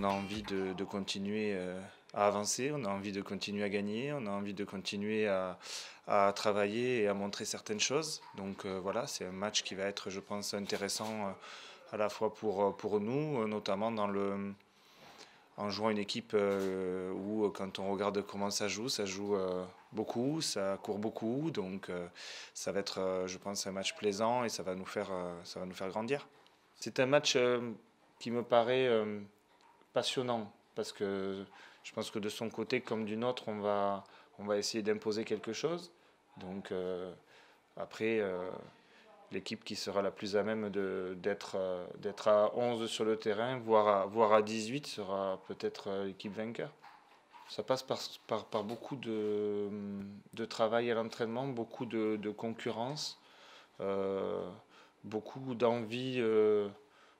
on a envie de, continuer euh, à avancer, on a envie de continuer à gagner, on a envie de continuer à, travailler et à montrer certaines choses. Donc euh, voilà, c'est un match qui va être, je pense, intéressant euh, à la fois pour, pour nous, notamment dans le, en jouant une équipe où, quand on regarde comment ça joue, ça joue beaucoup, ça court beaucoup. Donc ça va être, je pense, un match plaisant et ça va nous faire, ça va nous faire grandir. C'est un match qui me paraît passionnant parce que je pense que de son côté comme du nôtre, on va, on va essayer d'imposer quelque chose. Donc euh, après, euh, l'équipe qui sera la plus à même euh, d'être à 11 sur le terrain, voire à, voire à 18, sera peut-être l'équipe vainqueur. Ça passe par, par, par beaucoup de, travail à l'entraînement, beaucoup de, concurrence, beaucoup d'envie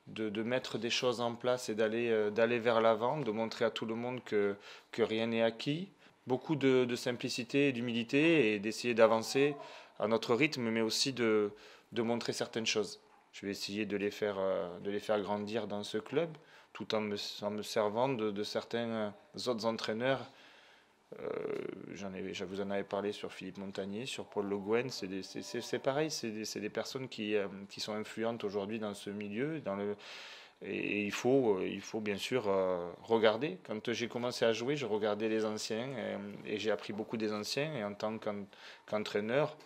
de, mettre des choses en place et euh, d'aller vers l'avant, de montrer à tout le monde que, rien n'est acquis. Beaucoup de, simplicité et d'humilité et d'essayer d'avancer à notre rythme, mais aussi de, montrer certaines choses. Je vais essayer euh, de les faire, grandir dans ce club, tout en me servant de, certains euh, autres entraîneurs euh, ai, je vous en avais parlé sur Philippe Montagnier, sur Paul Le Guen, c'est pareil, c'est des, des, personnes qui, euh, qui sont influentes aujourd'hui dans ce milieu, dans le, et, il, faut, euh, il faut bien sûr regarder. Quand j'ai commencé à jouer, je regardais les anciens et, j'ai appris beaucoup des anciens. Et en tant qu'entraîneur,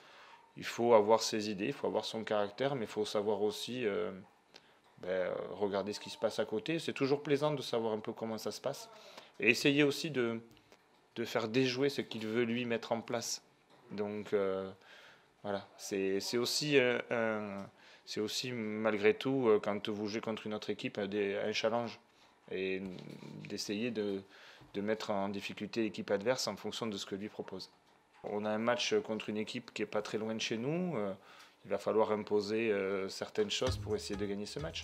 il faut avoir ses idées, il faut avoir son caractère, mais il faut savoir aussi ben, regarder ce qui se passe à côté. C'est toujours plaisant de savoir un peu comment ça se passe. Et essayer aussi de, de faire déjouer ce qu'il veut lui mettre en place. Donc euh, voilà, c'est aussi, euh, c'est aussi malgré tout, euh, quand vous jouez contre une autre équipe, un challenge et d'essayer de, de, mettre en difficulté l'équipe adverse en fonction de ce que lui propose. On a un match contre une équipe qui n'est pas très loin de chez nous. Il va falloir imposer certaines choses pour essayer de gagner ce match.